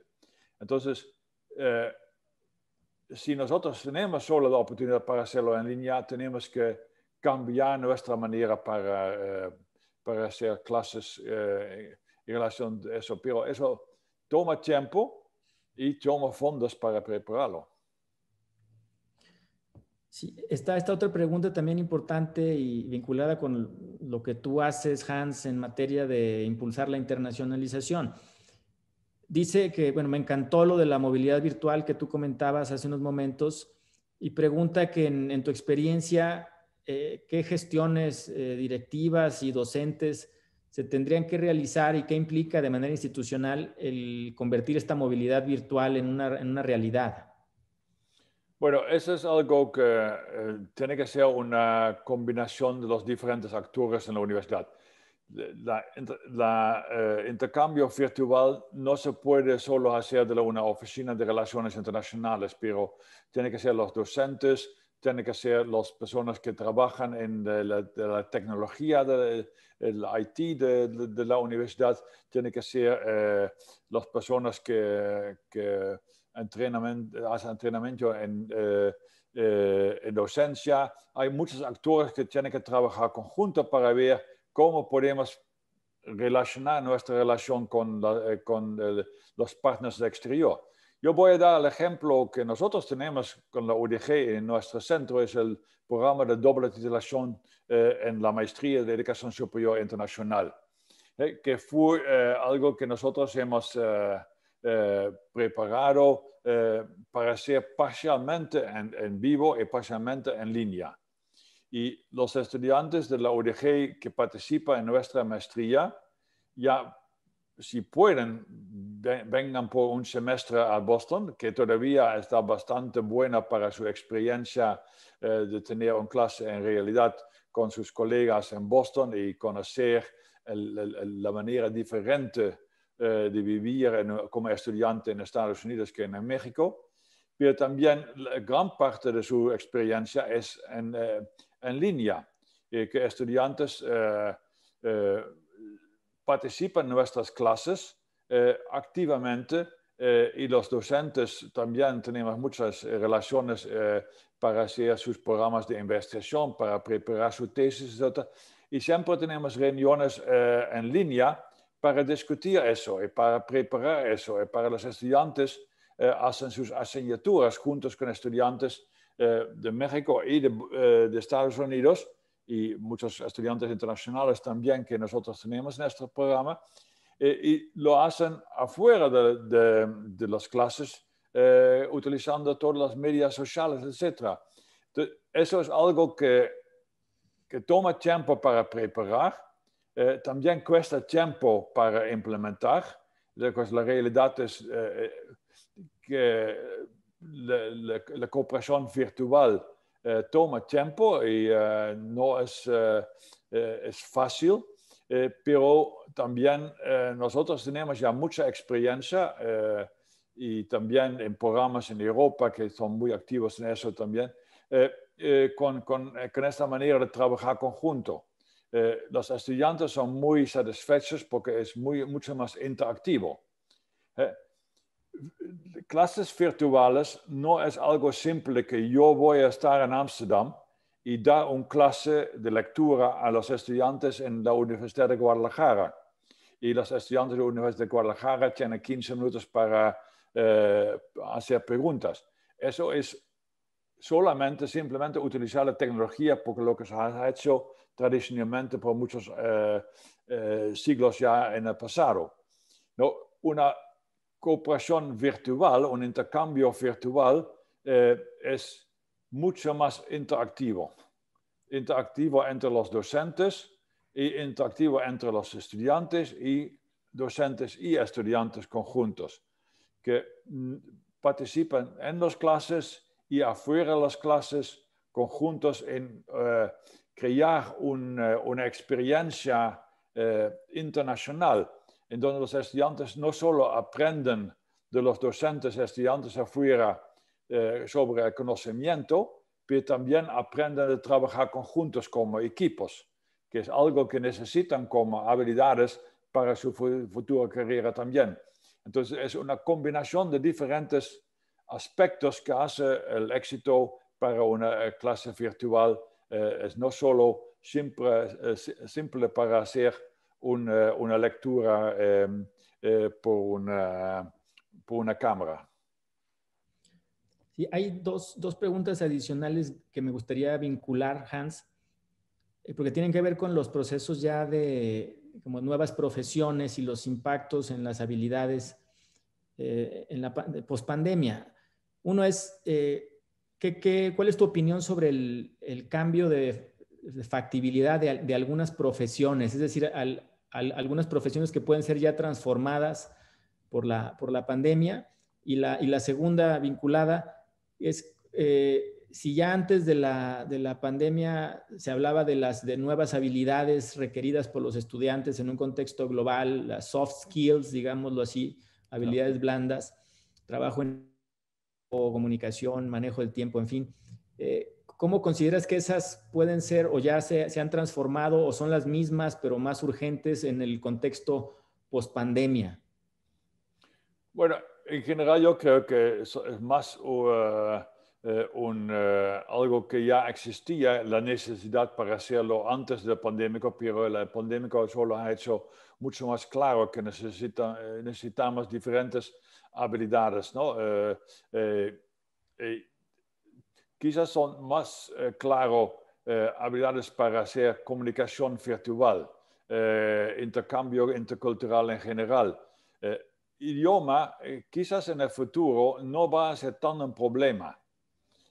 Entonces, eh, si nosotros tenemos solo la oportunidad para hacerlo en línea, tenemos que cambiar nuestra manera para, eh, hacer clases eh, en relación a eso. Pero eso toma tiempo y tomo fondos para prepararlo. Sí, está esta otra pregunta también importante y vinculada con lo que tú haces, Hans, en materia de impulsar la internacionalización. Dice que, bueno, me encantó lo de la movilidad virtual que tú comentabas hace unos momentos y pregunta que en, tu experiencia, eh, ¿qué gestiones eh, directivas y docentes se tendrían que realizar y qué implica de manera institucional el convertir esta movilidad virtual en una, realidad? Bueno, eso es algo que eh, tiene que ser una combinación de los diferentes actores en la universidad. El eh, intercambio virtual no se puede solo hacer de una oficina de relaciones internacionales, pero tiene que ser los docentes, tiene que ser las personas que trabajan en la, la, tecnología de, el IT de, la universidad tiene que ser eh, las personas que, entrenamiento, hacen entrenamiento eh, eh, en, docencia. Hay muchos actores que tienen que trabajar conjuntos para ver cómo podemos relacionar nuestra relación con, con los partners del exterior. Yo voy a dar el ejemplo que nosotros tenemos con la ODG en nuestro centro, es el programa de doble titulación eh, en la maestría de educación superior internacional, eh, que fue eh, algo que nosotros hemos preparado para ser parcialmente en, en, vivo y parcialmente en línea. Y los estudiantes de la ODG que participan en nuestra maestría ya si pueden, vengan por un semestre a Boston, que todavía está bastante buena para su experiencia eh, de tener una clase en realidad con sus colegas en Boston y conocer la manera diferente eh, de vivir como estudiante en Estados Unidos que en México. Pero también gran parte de su experiencia es en, eh, en línea, que estudiantes participan en nuestras clases eh, activamente eh, y los docentes también tenemos muchas eh, relaciones para hacer sus programas de investigación, para preparar su tesis, etc. Y siempre tenemos reuniones en línea para discutir eso y para preparar eso y para los estudiantes hacen sus asignaturas juntos con estudiantes de México y de, de Estados Unidos y muchos estudiantes internacionales también que nosotros tenemos en nuestro programa. Eh, y lo hacen afuera de, las clases, eh, utilizando todas las medias sociales, etc. eso es algo que, toma tiempo para preparar, eh, también cuesta tiempo para implementar. la realidad es que la, cooperación virtual toma tiempo y no es fácil. Eh, pero también eh, nosotros tenemos ya mucha experiencia eh, y también en programas en Europa que son muy activos en eso también, con, con, con, esta manera de trabajar conjunto. los estudiantes son muy satisfechos porque es muy, mucho más interactivo. clases virtuales no es algo simple que yo voy a estar en Amsterdam y da un clase de lectura a los estudiantes en la Universidad de Guadalajara. Y los estudiantes de la Universidad de Guadalajara tienen 15 minutos para eh, hacer preguntas. Eso es solamente, simplemente utilizar la tecnología, porque lo que se ha hecho tradicionalmente por muchos eh, eh, siglos ya en el pasado. ¿No? Una cooperación virtual, un intercambio virtual, es mucho más interactivo. Interactivo entre los docentes y interactivo entre los estudiantes y docentes y estudiantes conjuntos que mm, participan en las clases y afuera de las clases conjuntos en eh, crear eh, una experiencia eh, internacional en donde los estudiantes no solo aprenden de los docentes y estudiantes afuera, eh, sobre el conocimiento, pero también aprenden a trabajar conjuntos como equipos, que es algo que necesitan como habilidades para su futura carrera también. Entonces es una combinación de diferentes aspectos que hace el éxito para una eh, clase virtual. Eh, es no solo simple, para hacer una, lectura por, una, por una cámara hay dos, preguntas adicionales que me gustaría vincular, Hans, eh, porque tienen que ver con los procesos ya de como nuevas profesiones y los impactos en las habilidades eh, en la pospandemia. Uno es, eh, cuál es tu opinión sobre el, cambio de, factibilidad de, algunas profesiones? Es decir, algunas profesiones que pueden ser ya transformadas por la, por la pandemia. Y la, y la segunda vinculada, es eh, si ya antes de la, de la, pandemia se hablaba de las de nuevas habilidades requeridas por los estudiantes en un contexto global, las soft skills, digámoslo así, habilidades blandas, trabajo en comunicación, manejo del tiempo, en fin. Eh, ¿Cómo consideras que esas pueden ser o ya se, se, han transformado o son las mismas, pero más urgentes en el contexto post pandemia? Bueno, en general yo creo que es, más uh, eh, un, eh, algo que ya existía, la necesidad para hacerlo antes de la pandemia, pero la pandemia solo ha hecho mucho más claro que eh, necesitamos diferentes habilidades. quizás son más claro habilidades para hacer comunicación virtual, intercambio intercultural en general idioma eh, quizás en el futuro no va a ser tan un problema,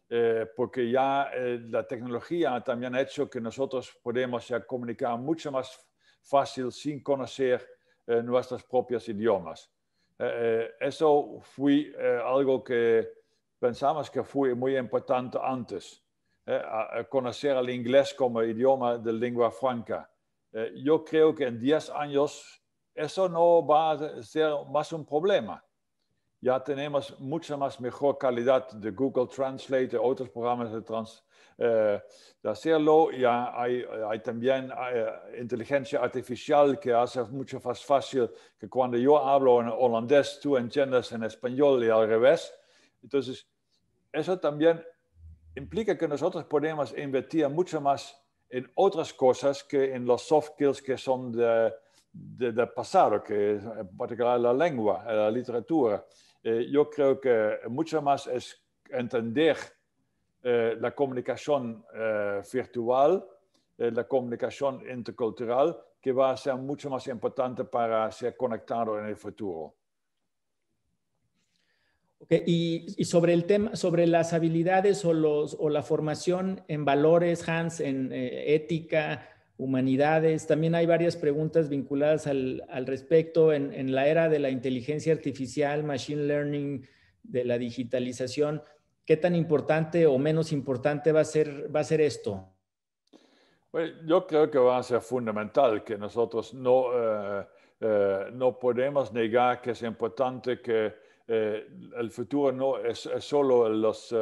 eh, porque ya eh, la tecnología también ha hecho que nosotros podemos ya comunicar mucho más fácil sin conocer nuestros propios idiomas. eso fue algo que pensamos que fue muy importante antes, conocer el inglés como idioma de lengua franca. yo creo que en 10 años eso no va a ser más un problema. Ya tenemos mucha más mejor calidad de Google Translate, de otros programas de, trans, eh, de hacerlo. Ya hay, también eh, inteligencia artificial que hace mucho más fácil que cuando yo hablo en holandés, tú entiendes en español y al revés. Entonces, eso también implica que nosotros podemos invertir mucho más en otras cosas que en los soft skills que son de, de, del pasado, que en particular la lengua, la literatura. Eh, yo creo que mucho más es entender eh, la comunicación eh, virtual, la comunicación intercultural, que va a ser mucho más importante para ser conectado en el futuro. Okay. Y, sobre el tema, sobre las habilidades o la formación en valores, Hans, en ética, humanidades. También hay varias preguntas vinculadas al, respecto en, la era de la inteligencia artificial, machine learning, de la digitalización. ¿Qué tan importante o menos importante va a ser, va a ser esto? yo creo que va a ser fundamental que nosotros no, eh, eh, no podemos negar que es importante que eh, el futuro no es solo los...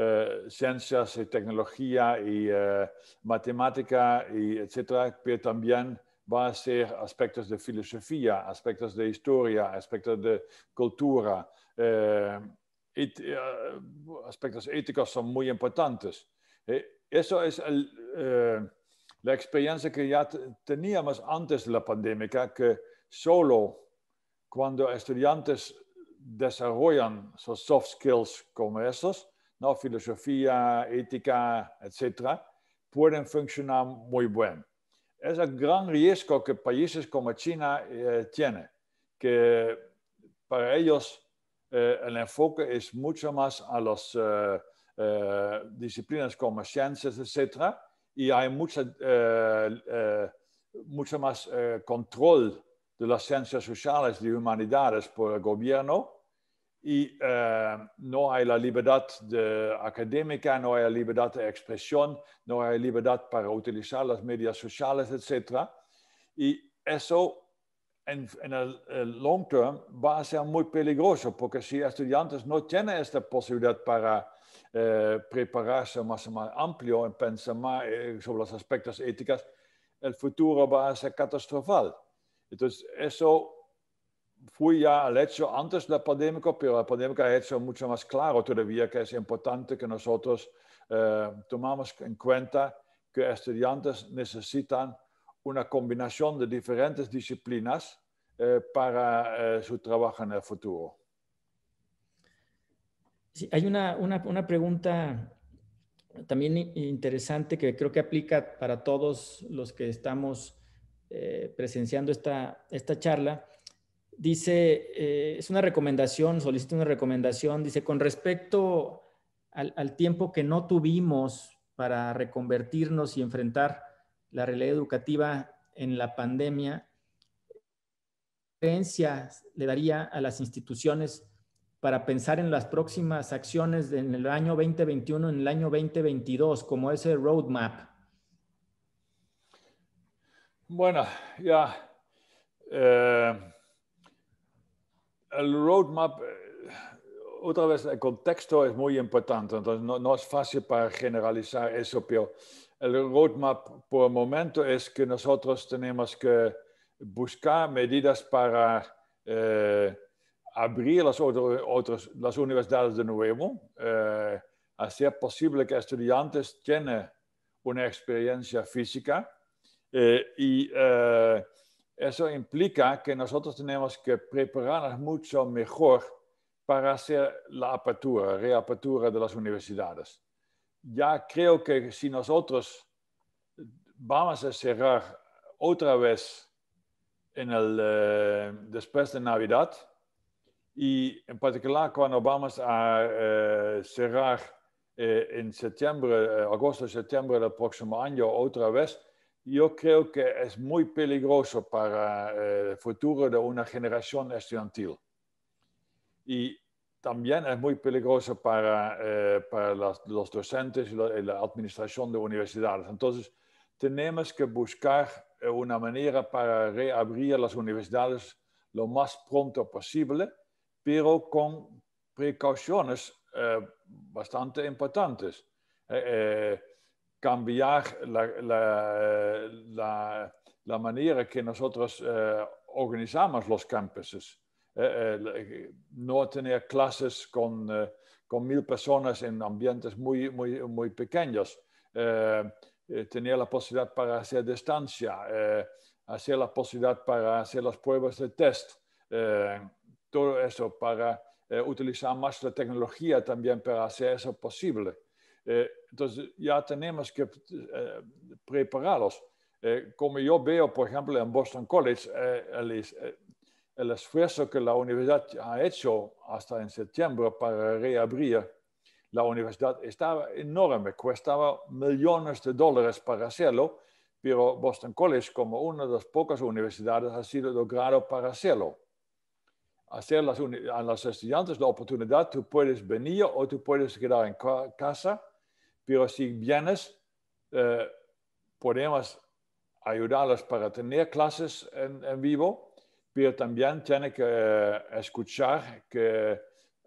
Eh, ciencias y tecnología y eh, matemática, y etcétera, pero también va a ser aspectos de filosofía, aspectos de historia, aspectos de cultura. Eh, aspectos éticos son muy importantes. eso es la experiencia que ya teníamos antes de la pandemia, que solo cuando estudiantes desarrollan sus soft skills como esos, filosofía, ética, etcétera, pueden funcionar muy bien. Es el gran riesgo que países como China eh, tienen, que para ellos eh, el enfoque es mucho más a las eh, disciplinas como ciencias, etcétera, y hay mucho más control de las ciencias sociales y humanidades por el gobierno y eh, no hay la libertad de académica, no hay la libertad de expresión, no hay libertad para utilizar las medias sociales, etc. Y eso en, el, long term va a ser muy peligroso porque si estudiantes no tienen esta posibilidad para eh, prepararse más, amplio en pensar más eh, sobre los aspectos éticos, el futuro va a ser catastrofal. Entonces, eso fui ya al hecho antes de la pandemia, pero la pandemia ha hecho mucho más claro todavía que es importante que nosotros eh, tomamos en cuenta que estudiantes necesitan una combinación de diferentes disciplinas eh, para eh, su trabajo en el futuro. hay una, pregunta también interesante que creo que aplica para todos los que estamos presenciando esta charla dice, eh, es una recomendación, solicita una recomendación, dice, con respecto al, tiempo que no tuvimos para reconvertirnos y enfrentar la realidad educativa en la pandemia, creencia le daría a las instituciones para pensar en las próximas acciones en el año 2021, en el año 2022, como ese roadmap? Bueno, ya. Eh, el roadmap, eh, otra vez, el contexto es muy importante, entonces no, es fácil para generalizar eso, pero el roadmap por el momento es que nosotros tenemos que buscar medidas para eh, abrir las, universidades de nuevo, eh, hacer posible que estudiantes tengan una experiencia física y eso implica que nosotros tenemos que prepararnos mucho mejor para hacer la apertura, reapertura de las universidades. Ya creo que si nosotros vamos a cerrar otra vez en el, eh, después de Navidad y en particular cuando vamos a eh, cerrar eh, en septiembre, agosto, septiembre del próximo año otra vez, yo creo que es muy peligroso para eh, el futuro de una generación estudiantil. Y también es muy peligroso para, eh, para los docentes y la, administración de universidades. Entonces, tenemos que buscar eh, una manera para reabrir las universidades lo más pronto posible, pero con precauciones bastante importantes cambiar la, la, la, manera que nosotros eh, organizamos los campuses. Eh, eh, no tener clases con, mil personas en ambientes muy, muy, muy pequeños. tener la posibilidad para hacer distancia, hacer la posibilidad para hacer las pruebas de test. todo eso para utilizar más la tecnología también para hacer eso posible. Eh, entonces ya tenemos que eh, prepararlos. Eh, como yo veo, por ejemplo, en Boston College, eh, el, el, esfuerzo que la universidad ha hecho hasta en septiembre para reabrir la universidad estaba enorme, costaba millones de dólares para hacerlo, pero Boston College, como una de las pocas universidades, ha sido logrado para hacerlo hacer a los estudiantes la oportunidad, tú puedes venir o tú puedes quedar en casa pero si vienes, eh, podemos ayudarlos para tener clases en, vivo, pero también tienen que eh, escuchar que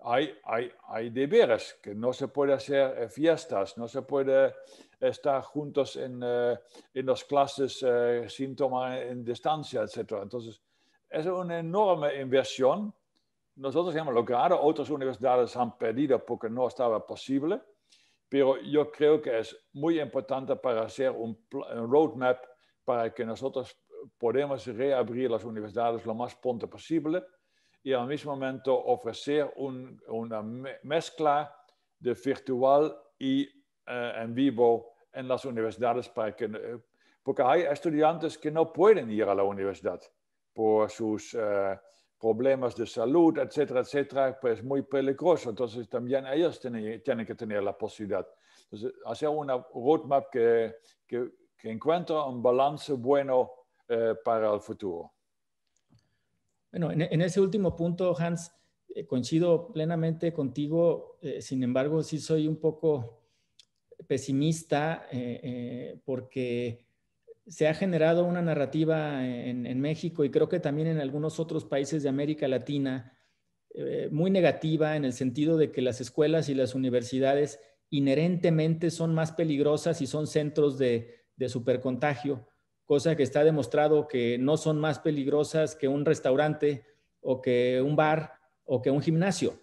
hay, hay, deberes, que no se puede hacer fiestas, no se puede estar juntos en, eh, en las clases sin tomar en distancia, etc. Entonces, es una enorme inversión. Nosotros hemos logrado, otras universidades han perdido porque no estaba posible, pero yo creo que es muy importante para hacer un, roadmap para que nosotros podamos reabrir las universidades lo más pronto posible y al mismo momento ofrecer una mezcla de virtual y eh, en vivo en las universidades para que, eh, porque hay estudiantes que no pueden ir a la universidad por sus eh, problemas de salud, etcétera, etcétera, pues muy peligroso. Entonces también ellos tienen, que tener la posibilidad. Entonces, hacer una roadmap que, que, encuentre un balance bueno eh, para el futuro. Bueno, en, ese último punto, Hans, eh, coincido plenamente contigo. Eh, sin embargo, sí soy un poco pesimista porque se ha generado una narrativa en, México y creo que también en algunos otros países de América Latina eh, muy negativa en el sentido de que las escuelas y las universidades inherentemente son más peligrosas y son centros de, supercontagio, cosa que está demostrado que no son más peligrosas que un restaurante o que un bar o que un gimnasio.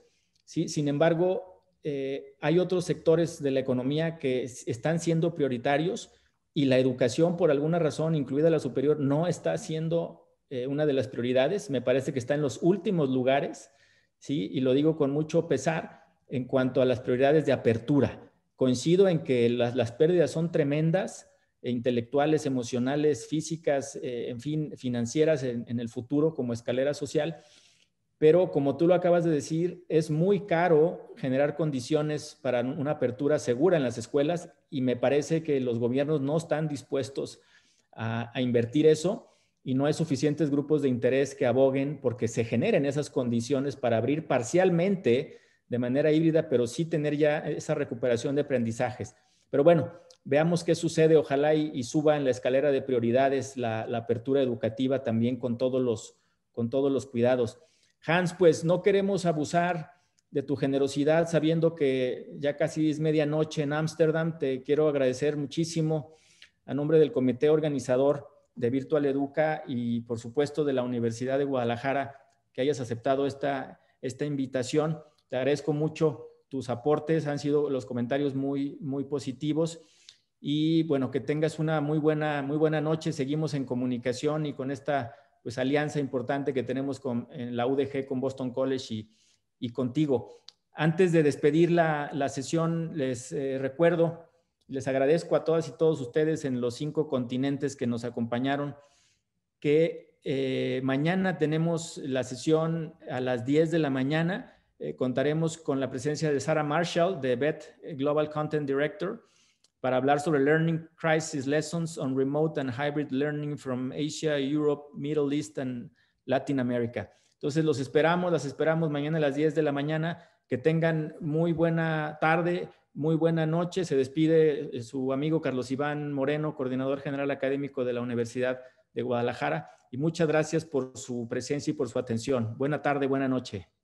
Sin embargo, eh, hay otros sectores de la economía que están siendo prioritarios y la educación, por alguna razón, incluida la superior, no está siendo eh, una de las prioridades. Me parece que está en los últimos lugares, ¿sí? Y lo digo con mucho pesar en cuanto a las prioridades de apertura. Coincido en que las, pérdidas son tremendas, e intelectuales, emocionales, físicas, eh, en fin, financieras en el futuro como escalera social pero como tú lo acabas de decir, es muy caro generar condiciones para una apertura segura en las escuelas y me parece que los gobiernos no están dispuestos a, invertir eso y no hay suficientes grupos de interés que aboguen porque se generen esas condiciones para abrir parcialmente de manera híbrida, pero sí tener ya esa recuperación de aprendizajes. Pero bueno, veamos qué sucede, ojalá y, suba en la escalera de prioridades la, apertura educativa también con todos los cuidados. Hans, pues no queremos abusar de tu generosidad, sabiendo que ya casi es medianoche en Ámsterdam. Te quiero agradecer muchísimo a nombre del comité organizador de Virtual Educa y por supuesto de la Universidad de Guadalajara que hayas aceptado esta, esta invitación. Te agradezco mucho tus aportes, han sido los comentarios muy, muy positivos y bueno, que tengas una muy buena, muy buena noche. Seguimos en comunicación y con esta pues, alianza importante que tenemos con la UDG, con Boston College y, contigo. Antes de despedir la, sesión, les eh, recuerdo, les agradezco a todas y todos ustedes en los cinco continentes que nos acompañaron, que eh, mañana tenemos la sesión a las 10 de la mañana. Eh, contaremos con la presencia de Sarah Marshall, de BET Global Content Director para hablar sobre Learning Crisis Lessons on Remote and Hybrid Learning from Asia, Europe, Middle East and Latin America. Entonces los esperamos, las esperamos mañana a las 10 de la mañana. Que tengan muy buena tarde, muy buena noche. Se despide eh, su amigo Carlos Iván Moreno, coordinador general académico de la Universidad de Guadalajara. Y muchas gracias por su presencia y por su atención. Buena tarde, buena noche.